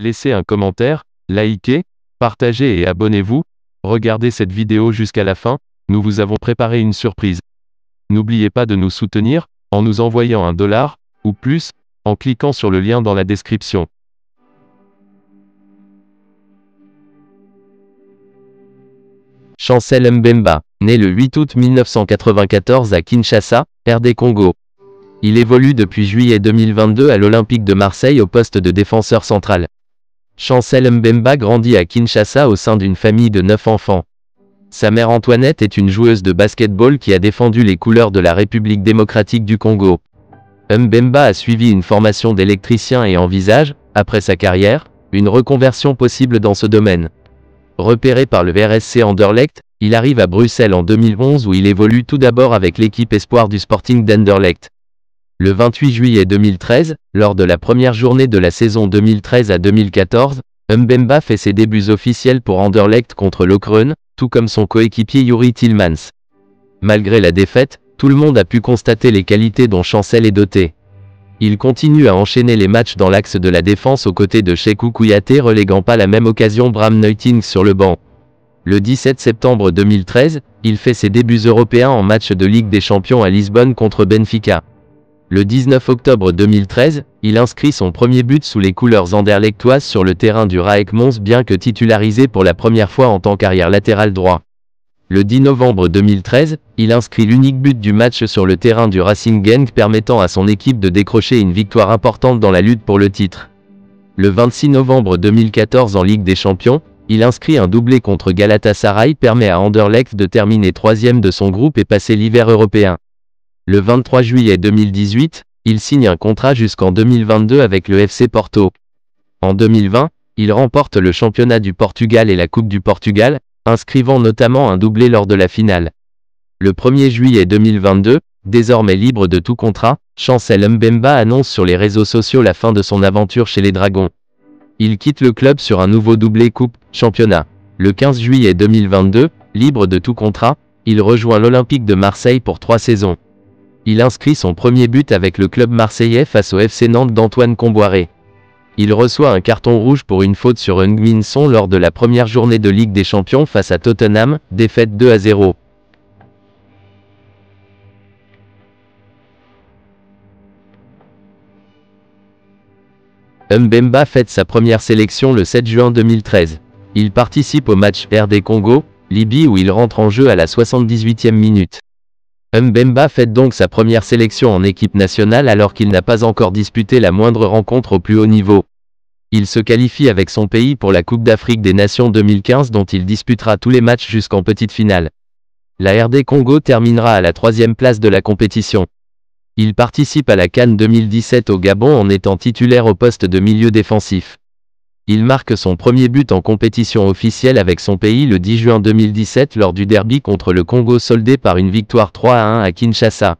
Laissez un commentaire, likez, partagez et abonnez-vous. Regardez cette vidéo jusqu'à la fin, nous vous avons préparé une surprise. N'oubliez pas de nous soutenir, en nous envoyant un dollar, ou plus, en cliquant sur le lien dans la description. Chancel Mbemba, né le 8 août 1994 à Kinshasa, RD Congo. Il évolue depuis juillet 2022 à l'Olympique de Marseille au poste de défenseur central. Chancel Mbemba grandit à Kinshasa au sein d'une famille de neuf enfants. Sa mère Antoinette est une joueuse de basketball qui a défendu les couleurs de la République démocratique du Congo. Mbemba a suivi une formation d'électricien et envisage, après sa carrière, une reconversion possible dans ce domaine. Repéré par le RSC Anderlecht, il arrive à Bruxelles en 2011 où il évolue tout d'abord avec l'équipe espoir du Sporting d'Anderlecht. Le 28 juillet 2013, lors de la première journée de la saison 2013 à 2014, Mbemba fait ses débuts officiels pour Anderlecht contre Lokeren, tout comme son coéquipier Yuri Tillmans. Malgré la défaite, tout le monde a pu constater les qualités dont Chancel est doté. Il continue à enchaîner les matchs dans l'axe de la défense aux côtés de Sheikou Kouyaté reléguant pas la même occasion Bram Neuting sur le banc. Le 17 septembre 2013, il fait ses débuts européens en match de Ligue des Champions à Lisbonne contre Benfica. Le 19 octobre 2013, il inscrit son premier but sous les couleurs anderlechtoises sur le terrain du RAEC Mons bien que titularisé pour la première fois en tant qu'arrière latéral droit. Le 10 novembre 2013, il inscrit l'unique but du match sur le terrain du Racing Genk permettant à son équipe de décrocher une victoire importante dans la lutte pour le titre. Le 26 novembre 2014 en Ligue des Champions, il inscrit un doublé contre Galatasaray permet à Anderlecht de terminer troisième de son groupe et passer l'hiver européen. Le 23 juillet 2018, il signe un contrat jusqu'en 2022 avec le FC Porto. En 2020, il remporte le championnat du Portugal et la Coupe du Portugal, inscrivant notamment un doublé lors de la finale. Le 1er juillet 2022, désormais libre de tout contrat, Chancel Mbemba annonce sur les réseaux sociaux la fin de son aventure chez les Dragons. Il quitte le club sur un nouveau doublé Coupe Championnat. Le 15 juillet 2022, libre de tout contrat, il rejoint l'Olympique de Marseille pour trois saisons. Il inscrit son premier but avec le club marseillais face au FC Nantes d'Antoine Comboiré. Il reçoit un carton rouge pour une faute sur ungmin Son lors de la première journée de Ligue des Champions face à Tottenham, défaite 2 à 0. Mbemba fête sa première sélection le 7 juin 2013. Il participe au match RD Congo, Libye où il rentre en jeu à la 78e minute. Mbemba fête donc sa première sélection en équipe nationale alors qu'il n'a pas encore disputé la moindre rencontre au plus haut niveau. Il se qualifie avec son pays pour la Coupe d'Afrique des Nations 2015 dont il disputera tous les matchs jusqu'en petite finale. La RD Congo terminera à la troisième place de la compétition. Il participe à la Cannes 2017 au Gabon en étant titulaire au poste de milieu défensif. Il marque son premier but en compétition officielle avec son pays le 10 juin 2017 lors du derby contre le Congo soldé par une victoire 3 à 1 à Kinshasa.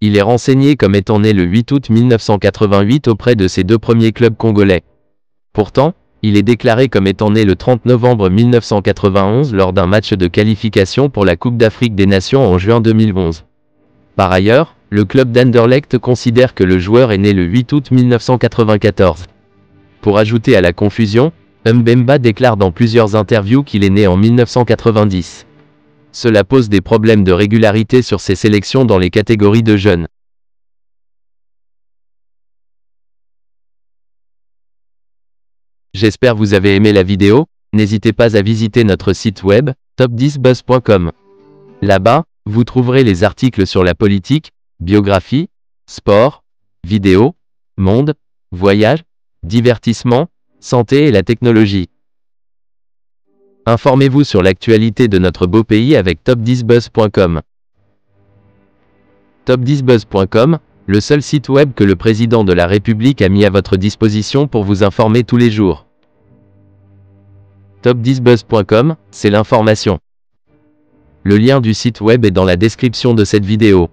Il est renseigné comme étant né le 8 août 1988 auprès de ses deux premiers clubs congolais. Pourtant, il est déclaré comme étant né le 30 novembre 1991 lors d'un match de qualification pour la Coupe d'Afrique des Nations en juin 2011. Par ailleurs, le club d'Anderlecht considère que le joueur est né le 8 août 1994. Pour ajouter à la confusion, Mbemba déclare dans plusieurs interviews qu'il est né en 1990. Cela pose des problèmes de régularité sur ses sélections dans les catégories de jeunes. J'espère vous avez aimé la vidéo, n'hésitez pas à visiter notre site web, top10buzz.com. Là-bas, vous trouverez les articles sur la politique, biographie, sport, vidéo, monde, voyage, divertissement, santé et la technologie. Informez-vous sur l'actualité de notre beau pays avec top10buzz.com. Top10buzz.com, le seul site web que le président de la République a mis à votre disposition pour vous informer tous les jours. Top10buzz.com, c'est l'information. Le lien du site web est dans la description de cette vidéo.